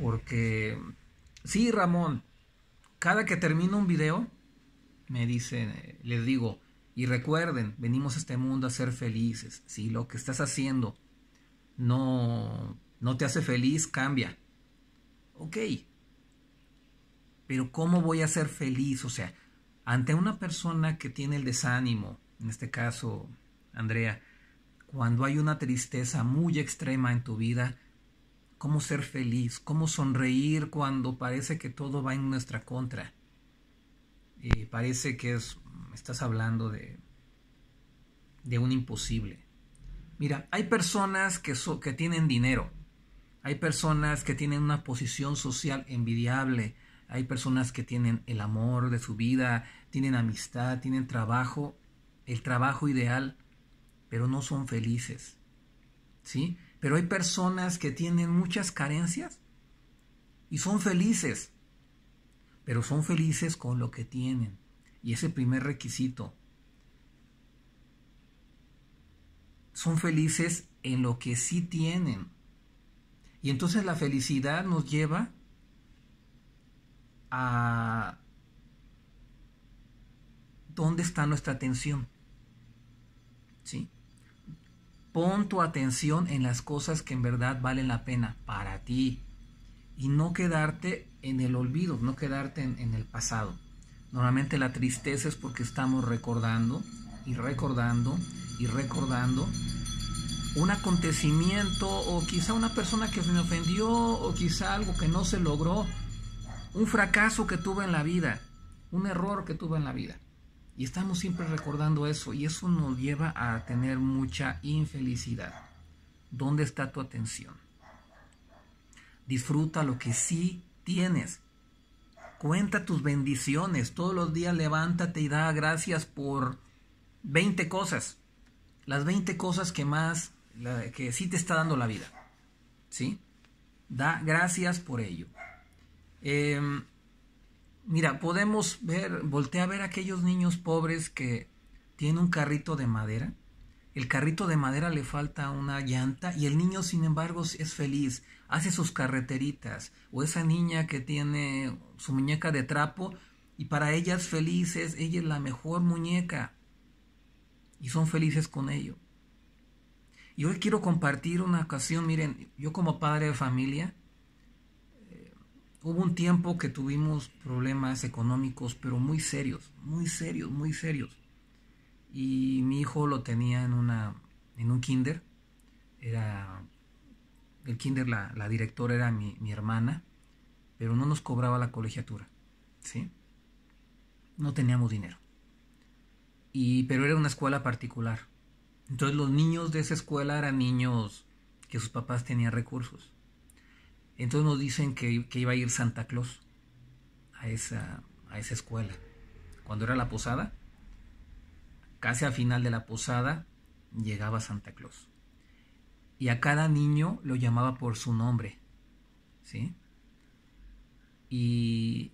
Porque, sí, Ramón, cada que termino un video, me dicen, les digo, y recuerden, venimos a este mundo a ser felices. Si lo que estás haciendo no, no te hace feliz, cambia. Ok. Pero ¿cómo voy a ser feliz? O sea, ante una persona que tiene el desánimo, en este caso, Andrea, cuando hay una tristeza muy extrema en tu vida, cómo ser feliz, cómo sonreír cuando parece que todo va en nuestra contra. Y parece que es, estás hablando de, de un imposible. Mira, hay personas que, que tienen dinero, hay personas que tienen una posición social envidiable, hay personas que tienen el amor de su vida, tienen amistad, tienen trabajo, el trabajo ideal, pero no son felices. ¿Sí? Pero hay personas que tienen muchas carencias y son felices, pero son felices con lo que tienen. Y ese primer requisito. Son felices en lo que sí tienen. Y entonces la felicidad nos lleva a dónde está nuestra atención. ¿Sí? Pon tu atención en las cosas que en verdad valen la pena para ti y no quedarte en el olvido, no quedarte en, el pasado. Normalmente la tristeza es porque estamos recordando y recordando y recordando un acontecimiento o quizá una persona que me ofendió o quizá algo que no se logró, un fracaso que tuve en la vida, un error que tuve en la vida. Y estamos siempre recordando eso y eso nos lleva a tener mucha infelicidad. ¿Dónde está tu atención? Disfruta lo que sí tienes. Cuenta tus bendiciones. Todos los días levántate y da gracias por 20 cosas. Las 20 cosas que más, que sí te está dando la vida. ¿Sí? Da gracias por ello. Eh, Mira, podemos ver, voltea a ver a aquellos niños pobres que tienen un carrito de madera. El carrito de madera le falta una llanta y el niño, sin embargo, es feliz, hace sus carreteritas. O esa niña que tiene su muñeca de trapo y para ella es feliz, ella es la mejor muñeca. Y son felices con ello. Y hoy quiero compartir una ocasión, miren, yo como padre de familia, Hubo un tiempo que tuvimos problemas económicos, pero muy serios, muy serios, muy serios. Y mi hijo lo tenía en, una, en un kinder. Era, el kinder, la, la directora era mi, mi, hermana, pero no nos cobraba la colegiatura. ¿sí? No teníamos dinero. Y, pero era una escuela particular. Entonces los niños de esa escuela eran niños que sus papás tenían recursos. Entonces nos dicen que, iba a ir Santa Claus a esa, a esa escuela. Cuando era la posada, casi al final de la posada, llegaba Santa Claus. Y a cada niño lo llamaba por su nombre. ¿Sí? Y,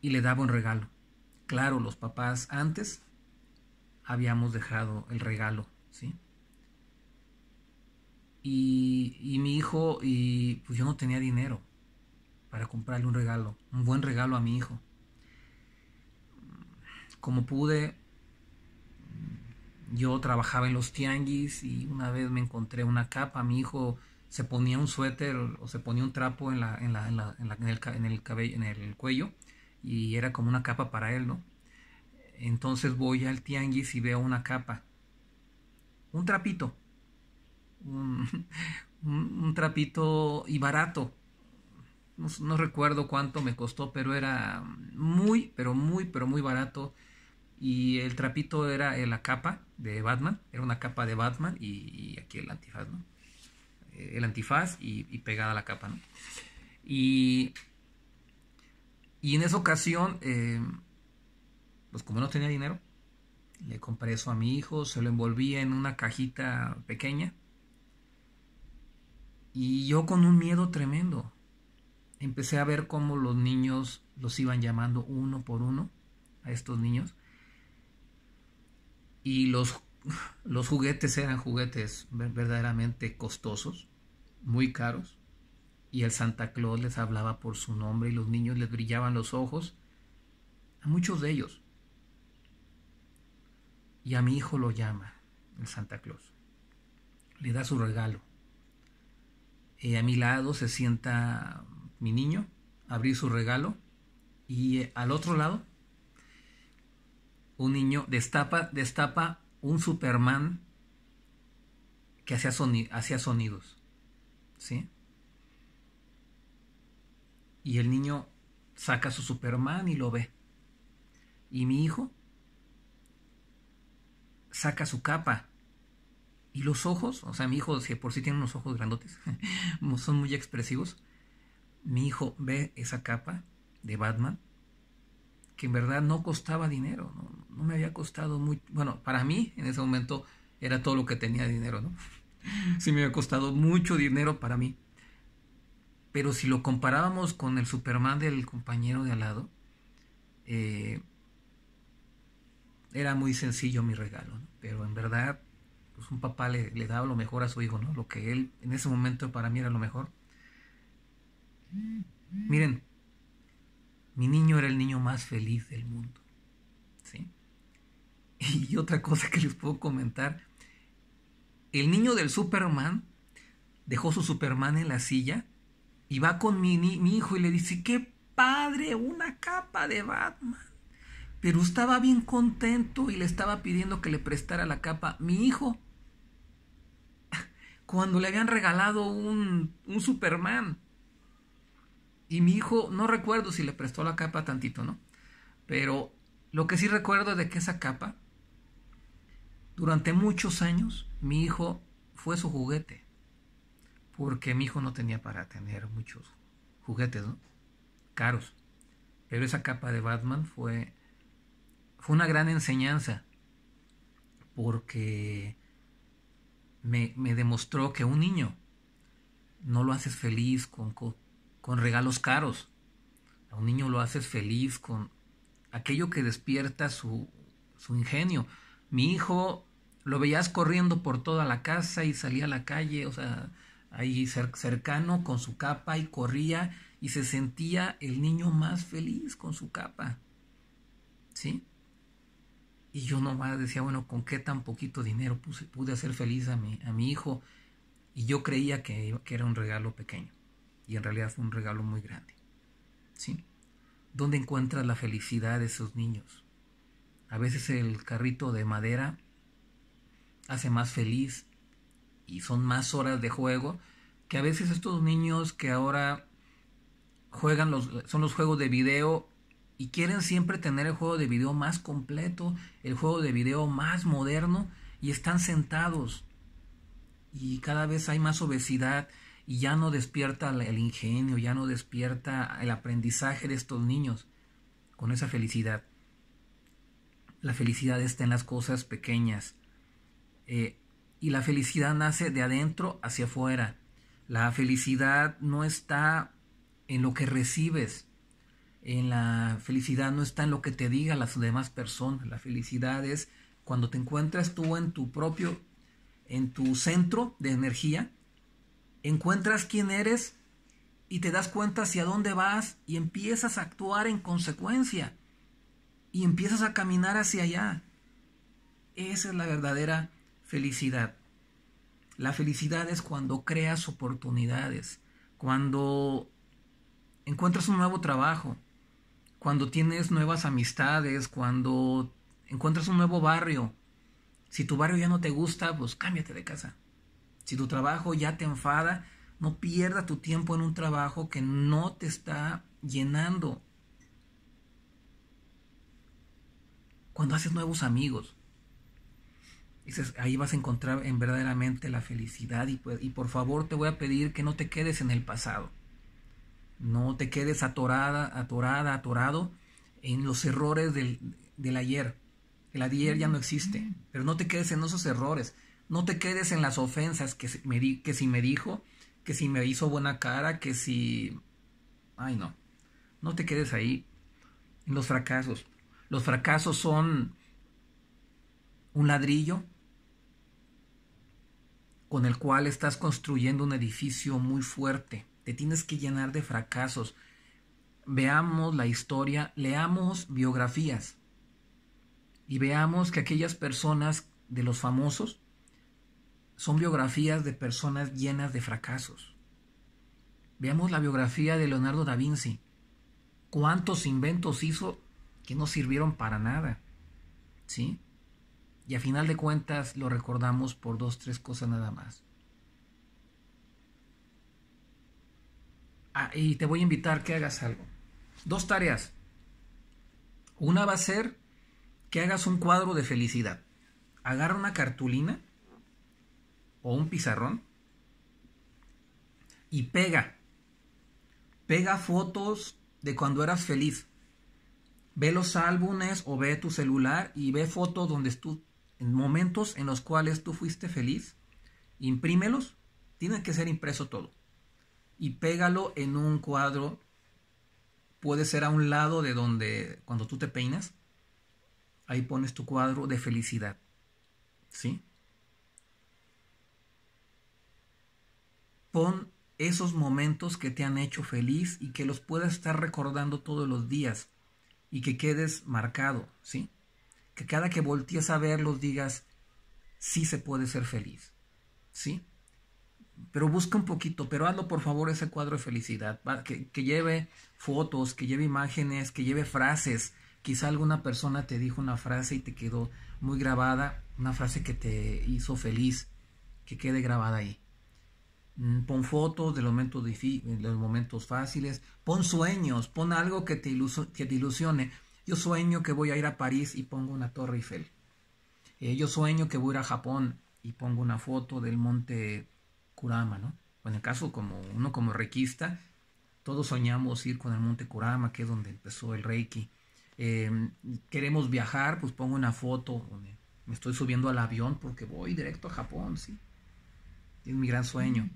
y le daba un regalo. Claro, los papás antes habíamos dejado el regalo, ¿sí? Y, mi hijo, y pues yo no tenía dinero para comprarle un regalo, un buen regalo a mi hijo. Como pude, yo trabajaba en los tianguis y una vez me encontré una capa, mi hijo se ponía un suéter o se ponía un trapo en, en, la, en, el, cabello, en el cuello y era como una capa para él, ¿no? Entonces voy al tianguis y veo una capa, un trapito, Mm, un, trapito y barato. No, recuerdo cuánto me costó, pero era muy, pero muy, pero muy barato. Y el trapito era eh, la capa de Batman, era una capa de Batman y, aquí el antifaz, ¿no? Eh, el antifaz y, pegada la capa, Y, y en esa ocasión, eh, pues como no tenía dinero, le compré eso a mi hijo, se lo envolvía en una cajita pequeña y yo con un miedo tremendo. Empecé a ver cómo los niños los iban llamando uno por uno a estos niños. Y los, los juguetes eran juguetes verdaderamente costosos, muy caros. Y el Santa Claus les hablaba por su nombre y los niños les brillaban los ojos. A muchos de ellos. Y a mi hijo lo llama el Santa Claus. Le da su regalo eh, a mi lado se sienta mi niño, abrir su regalo y eh, al otro lado un niño destapa, destapa un Superman que hacía sonidos. ¿Sí? Y el niño saca su Superman y lo ve. Y mi hijo saca su capa y los ojos, o sea, mi hijo, si por sí tiene unos ojos grandotes, son muy expresivos. Mi hijo ve esa capa de Batman, que en verdad no costaba dinero, no, me había costado mucho. Bueno, para mí en ese momento era todo lo que tenía dinero, ¿no? Sí me había costado mucho dinero para mí. Pero si lo comparábamos con el Superman del compañero de al lado, eh, era muy sencillo mi regalo, pero en verdad pues un papá le, le daba lo mejor a su hijo, ¿no? Lo que él en ese momento para mí era lo mejor. Miren, mi niño era el niño más feliz del mundo. ¿Sí? Y otra cosa que les puedo comentar, el niño del Superman dejó su Superman en la silla y va con mi, mi, mi hijo y le dice, qué padre, una capa de Batman. Pero estaba bien contento y le estaba pidiendo que le prestara la capa. Mi hijo, cuando le habían regalado un, un Superman. Y mi hijo, no recuerdo si le prestó la capa tantito, ¿no? Pero lo que sí recuerdo es de que esa capa, durante muchos años, mi hijo fue su juguete. Porque mi hijo no tenía para tener muchos juguetes, ¿no? Caros. Pero esa capa de Batman fue fue una gran enseñanza porque me, demostró que un niño no lo haces feliz con, regalos caros. A un niño lo haces feliz con aquello que despierta su, su ingenio. Mi hijo lo veías corriendo por toda la casa y salía a la calle, o sea, ahí cercano con su capa y corría y se sentía el niño más feliz con su capa. ¿Sí? Y yo nomás decía, bueno, ¿con qué tan poquito dinero pude hacer feliz a mi, a mi hijo? Y yo creía que, que era un regalo pequeño. Y en realidad fue un regalo muy grande. ¿Sí? ¿Dónde encuentras la felicidad de esos niños? A veces el carrito de madera hace más feliz y son más horas de juego que a veces estos niños que ahora juegan los son los juegos de video y quieren siempre tener el juego de video más completo, el juego de video más moderno y están sentados. Y cada vez hay más obesidad y ya no despierta el ingenio, ya no despierta el aprendizaje de estos niños con esa felicidad. La felicidad está en las cosas pequeñas. Eh, y la felicidad nace de adentro hacia afuera. La felicidad no está en lo que recibes, en la felicidad no está en lo que te digan las demás personas. La felicidad es cuando te encuentras tú en tu propio, en tu centro de energía, encuentras quién eres y te das cuenta hacia dónde vas y empiezas a actuar en consecuencia y empiezas a caminar hacia allá. Esa es la verdadera felicidad. La felicidad es cuando creas oportunidades, cuando encuentras un nuevo trabajo, cuando tienes nuevas amistades, cuando encuentras un nuevo barrio. Si tu barrio ya no te gusta, pues cámbiate de casa. Si tu trabajo ya te enfada, no pierdas tu tiempo en un trabajo que no te está llenando. Cuando haces nuevos amigos, dices, ahí vas a encontrar en verdaderamente la felicidad y, pues, y por favor te voy a pedir que no te quedes en el pasado. No te quedes atorada, atorada, atorado en los errores del, del ayer. El ayer ya no existe, pero no te quedes en esos errores. No te quedes en las ofensas que, me que si me dijo, que si me hizo buena cara, que si... Ay no, no te quedes ahí en los fracasos. Los fracasos son un ladrillo con el cual estás construyendo un edificio muy fuerte te tienes que llenar de fracasos. Veamos la historia, leamos biografías y veamos que aquellas personas de los famosos son biografías de personas llenas de fracasos. Veamos la biografía de Leonardo da Vinci. ¿Cuántos inventos hizo que no sirvieron para nada? ¿Sí? Y a final de cuentas lo recordamos por dos, tres cosas nada más. Ah, y te voy a invitar que hagas algo. Dos tareas. Una va a ser que hagas un cuadro de felicidad. Agarra una cartulina o un pizarrón y pega. Pega fotos de cuando eras feliz. Ve los álbumes o ve tu celular y ve fotos donde estuvo, en momentos en los cuales tú fuiste feliz, imprímelos. Tiene que ser impreso todo y pégalo en un cuadro. Puede ser a un lado de donde, cuando tú te peinas, ahí pones tu cuadro de felicidad. ¿Sí? Pon esos momentos que te han hecho feliz y que los puedas estar recordando todos los días y que quedes marcado, ¿sí? Que cada que voltees a verlos digas, sí se puede ser feliz, ¿sí? pero busca un poquito, pero hazlo por favor ese cuadro de felicidad, que, que, lleve fotos, que lleve imágenes, que lleve frases. Quizá alguna persona te dijo una frase y te quedó muy grabada, una frase que te hizo feliz, que quede grabada ahí. Mm, pon fotos de los momentos, los momentos fáciles, pon sueños, pon algo que te, que te ilusione. Yo sueño que voy a ir a París y pongo una torre Eiffel. Eh, yo sueño que voy a ir a Japón y pongo una foto del monte Kurama, ¿no? en el caso como uno como requista todos soñamos ir con el monte Kurama, que es donde empezó el reiki. Em, queremos viajar, pues pongo una foto me estoy subiendo al avión porque voy directo a Japón, ¿sí? Es mi gran sueño.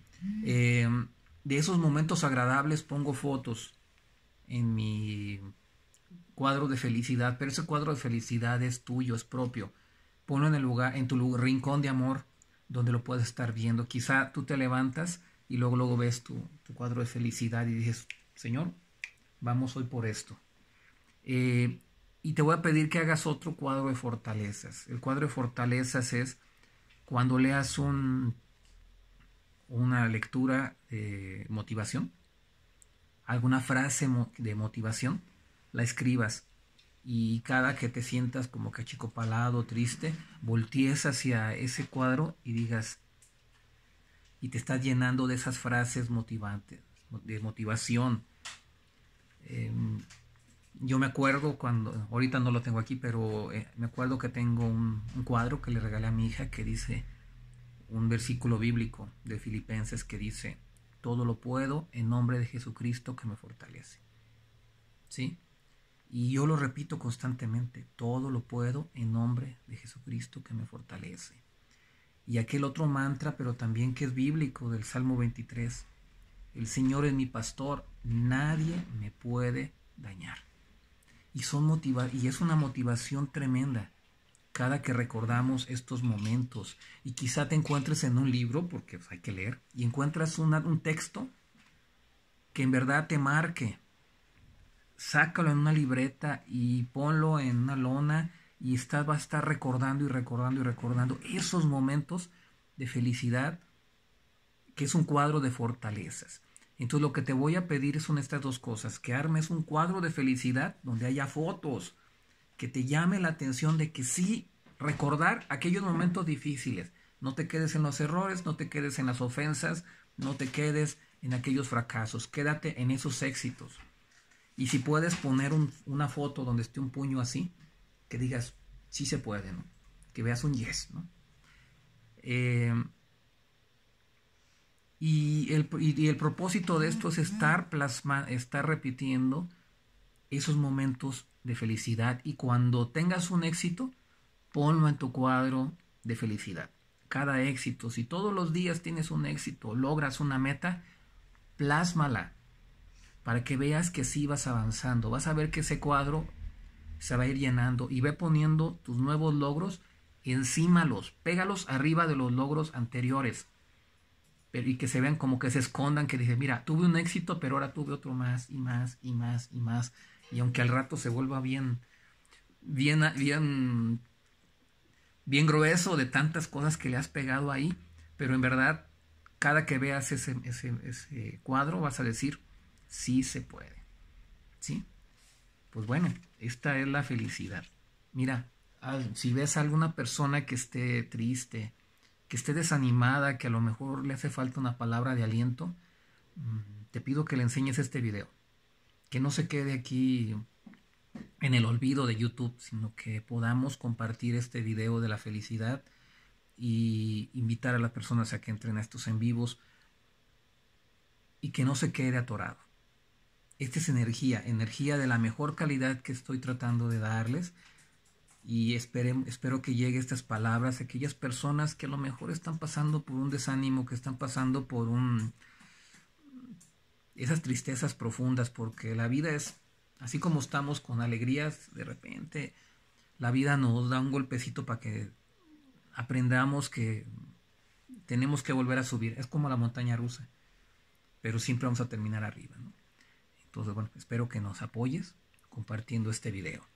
Em, de esos momentos agradables pongo fotos en mi cuadro de felicidad, pero ese cuadro de felicidad es tuyo, es propio. Ponlo en el lugar, en tu rincón de amor, donde lo puedes estar viendo. Quizá tú te levantas y luego, luego ves tu, tu cuadro de felicidad y dices, Señor, vamos hoy por esto. Eh, y te voy a pedir que hagas otro cuadro de fortalezas. El cuadro de fortalezas es cuando leas un, una lectura de motivación, alguna frase de motivación, la escribas y cada que te sientas como que palado triste, voltees hacia ese cuadro y digas, y te estás llenando de esas frases motivantes, de motivación. Em, yo me acuerdo cuando, ahorita no lo tengo aquí, pero eh, me acuerdo que tengo un, un, cuadro que le regalé a mi hija que dice un versículo bíblico de Filipenses que dice, todo lo puedo en nombre de Jesucristo que me fortalece. ¿Sí? Y yo lo repito constantemente, todo lo puedo en nombre de Jesucristo que me fortalece. Y aquel otro mantra, pero también que es bíblico del Salmo 23, el Señor es mi pastor, nadie me puede dañar. Y, son y es una motivación tremenda cada que recordamos estos momentos. Y quizá te encuentres en un libro, porque pues, hay que leer, y encuentras una, un texto que en verdad te marque, sácalo en una libreta y ponlo en una lona y estás, va a estar recordando y recordando y recordando esos momentos de felicidad que es un cuadro de fortalezas. Entonces lo que te voy a pedir son estas dos cosas, que armes un cuadro de felicidad donde haya fotos, que te llame la atención de que sí, recordar aquellos momentos difíciles, no te quedes en los errores, no te quedes en las ofensas, no te quedes en aquellos fracasos, quédate en esos éxitos. Y si puedes poner una foto donde esté un puño así, que digas, sí se puede, Que veas un yes, ¿no? Em, y, el, propósito de esto es estar, plasma, estar repitiendo esos momentos de felicidad y cuando tengas un éxito, ponlo en tu cuadro de felicidad. Cada éxito, si todos los días tienes un éxito, logras una meta, plásmala para que veas que sí vas avanzando. Vas a ver que ese cuadro se va a ir llenando y ve poniendo tus nuevos logros encima los, pégalos arriba de los logros anteriores. y que se vean como que se escondan, que dicen, mira, tuve un éxito, pero ahora tuve otro más y más y más y más. Y aunque al rato se vuelva bien, bien, bien, bien grueso de tantas cosas que le has pegado ahí, pero en verdad, cada que veas ese, ese, ese cuadro vas a decir, sí se puede. ¿Sí? Pues bueno, esta es la felicidad. Mira, ah, si ves a alguna persona que esté triste, que esté desanimada, que a lo mejor le hace falta una palabra de aliento, mm, te pido que le enseñes este video. Que no se quede aquí en el olvido de YouTube, sino que podamos compartir este video de la felicidad y invitar a las personas a que entren a estos en vivos y que no se quede atorado. Esta es energía, energía de la mejor calidad que estoy tratando de darles. Y espero que lleguen estas palabras a aquellas personas que a lo mejor están pasando por un desánimo, que están pasando por un esas tristezas profundas, porque la vida es, así como estamos con alegrías, de repente la vida nos da un golpecito para que aprendamos que tenemos que volver a subir. Es como la montaña rusa, pero siempre vamos a terminar arriba. ¿no? Entonces, bueno, espero que nos apoyes compartiendo este video.